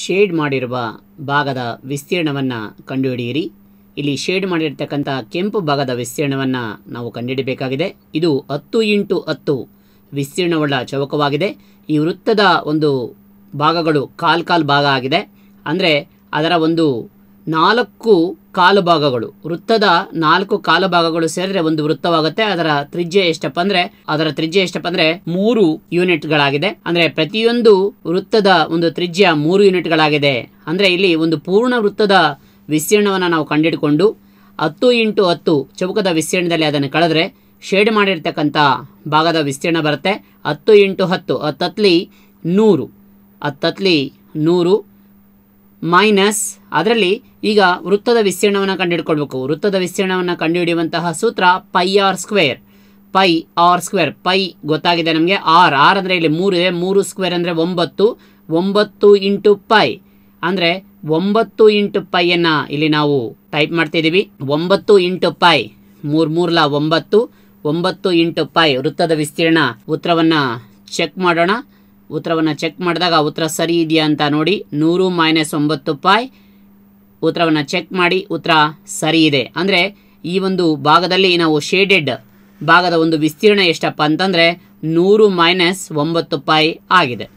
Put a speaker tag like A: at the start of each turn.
A: shade ಮಾಡಿರುವ ಭಾಗದ ವಿಸ್ತೀರ್ಣವನ್ನು ಕಂಡುಹಿಡಿಯಿರಿ ಇಲ್ಲಿ ಶೇಡ್ ಮಾಡಿರ್ತಕ್ಕಂಥ ಕೆಂಪು ಭಾಗದ ವಿಸ್ತೀರ್ಣವನ್ನು ನಾವು ಕಂಡುಹಿಡಬೇಕಾಗಿದೆ ಇದು ಹತ್ತು ಇಂಟು ಹತ್ತು ವಿಸ್ತೀರ್ಣವುಳ್ಳ ಚೌಕವಾಗಿದೆ ಈ ವೃತ್ತದ ಒಂದು ಭಾಗಗಳು ಕಾಲ್ ಕಾಲ್ ಭಾಗ ಆಗಿದೆ ಅಂದರೆ ಅದರ ಒಂದು ನಾಲ್ಕು ಕಾಲು ಭಾಗಗಳು ವೃತ್ತದ ನಾಲ್ಕು ಕಾಲುಭಾಗಗಳು ಭಾಗಗಳು ಸೇರಿದ್ರೆ ಒಂದು ವೃತ್ತವಾಗುತ್ತೆ ಅದರ ತ್ರಿಜ್ಯ ಎಷ್ಟಪ್ಪ ಅಂದ್ರೆ ಅದರ ತ್ರಿಜ್ಯ ಎಷ್ಟಪ್ಪ ಅಂದ್ರೆ ಮೂರು ಯೂನಿಟ್ ಗಳಾಗಿದೆ ಅಂದ್ರೆ ಪ್ರತಿಯೊಂದು ವೃತ್ತದ ಒಂದು ತ್ರಿಜ್ಯ ಮೂರು ಯೂನಿಟ್ ಗಳಾಗಿದೆ ಅಂದ್ರೆ ಇಲ್ಲಿ ಒಂದು ಪೂರ್ಣ ವೃತ್ತದ ವಿಸ್ತೀರ್ಣವನ್ನು ನಾವು ಕಂಡಿಡ್ಕೊಂಡು ಹತ್ತು ಇಂಟು ಹತ್ತು ಚೌಕದ ವಿಸ್ತೀರ್ಣದಲ್ಲಿ ಅದನ್ನು ಕಳೆದ್ರೆ ಶೇಡ್ ಮಾಡಿರ್ತಕ್ಕಂಥ ಭಾಗದ ವಿಸ್ತೀರ್ಣ ಬರುತ್ತೆ ಹತ್ತು ಇಂಟು ಹತ್ತು ಹತ್ತತ್ಲಿ ನೂರು ಹತ್ತತ್ಲಿ ನೂರು ಮೈನಸ್ ಅದರಲ್ಲಿ ಈಗ ವೃತ್ತದ ವಿಸ್ತೀರ್ಣವನ್ನು ಕಂಡುಹಿಡ್ಕೊಳ್ಬೇಕು ವೃತ್ತದ ವಿಸ್ತೀರ್ಣವನ್ನು ಕಂಡುಹಿಡಿಯುವಂತಹ ಸೂತ್ರ pi R square pi R square pi ಗೊತ್ತಾಗಿದೆ ನಮಗೆ ಆರ್ ಆರ್ ಅಂದರೆ ಇಲ್ಲಿ ಮೂರು ಇದೆ ಮೂರು ಸ್ಕ್ವೇರ್ ಅಂದರೆ ಒಂಬತ್ತು ಒಂಬತ್ತು ಇಂಟು ಪೈ ಅಂದರೆ ಒಂಬತ್ತು ಇಂಟು ಪೈಯನ್ನು ಇಲ್ಲಿ ನಾವು ಟೈಪ್ ಮಾಡ್ತಿದ್ದೀವಿ ಒಂಬತ್ತು ಇಂಟು ಪೈ ಮೂರು ಮೂರ್ಲ ಒಂಬತ್ತು ಒಂಬತ್ತು ಇಂಟು ಪೈ ವೃತ್ತದ ವಿಸ್ತೀರ್ಣ ಉತ್ತರವನ್ನು ಚೆಕ್ ಮಾಡೋಣ ಉತ್ತರವನ್ನು ಚೆಕ್ ಮಾಡಿದಾಗ ಉತ್ತರ ಸರಿ ಇದೆಯಾ ಅಂತ ನೋಡಿ ನೂರು ಮೈನಸ್ ಒಂಬತ್ತು ಪಾಯ್ ಉತ್ತರವನ್ನು ಚೆಕ್ ಮಾಡಿ ಉತ್ತರ ಸರಿ ಇದೆ ಅಂದರೆ ಈ ಒಂದು ಭಾಗದಲ್ಲಿ ನಾವು ಶೇಡೆಡ್ ಭಾಗದ ಒಂದು ವಿಸ್ತೀರ್ಣ ಎಷ್ಟಪ್ಪ ಅಂತಂದರೆ ನೂರು ಮೈನಸ್ ಒಂಬತ್ತು ಪಾಯ್ ಆಗಿದೆ